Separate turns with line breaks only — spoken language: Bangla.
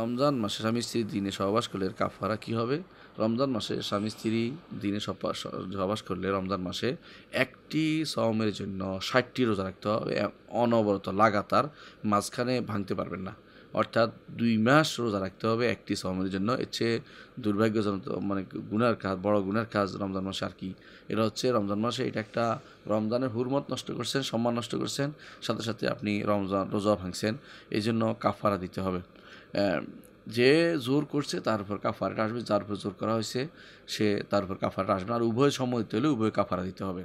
রমজান মাসে স্বামী স্ত্রী
দিনে সহবাস করলে কাফারা কি হবে রমজান মাসে স্বামী স্ত্রী দিনে সহবাস করলে রমজান মাসে একটি সমের জন্য ষাটটি রোজা রাখতে হবে অনবরত লাগাতার মাঝখানে ভাঙতে পারবেন না অর্থাৎ দুই মাস রোজা রাখতে হবে একটি সমের জন্য এর চেয়ে দুর্ভাগ্যজনক মানে গুনার কাজ বড় গুনার কাজ রমজান মাসে আর কি এটা হচ্ছে রমজান মাসে এটা একটা রমজানের হুরমত নষ্ট করছেন সম্মান নষ্ট করছেন সাথে সাথে আপনি রমজান রোজা ভাঙছেন এই জন্য কাফারা দিতে হবে যে জোর করছে তার উপর কাফারাটা আসবে যার উপর জোর করা হয়েছে সে তার উপর কাফারাটা আসবে আর উভয় সম্মতিতে
হলে উভয় কাফারা দিতে হবে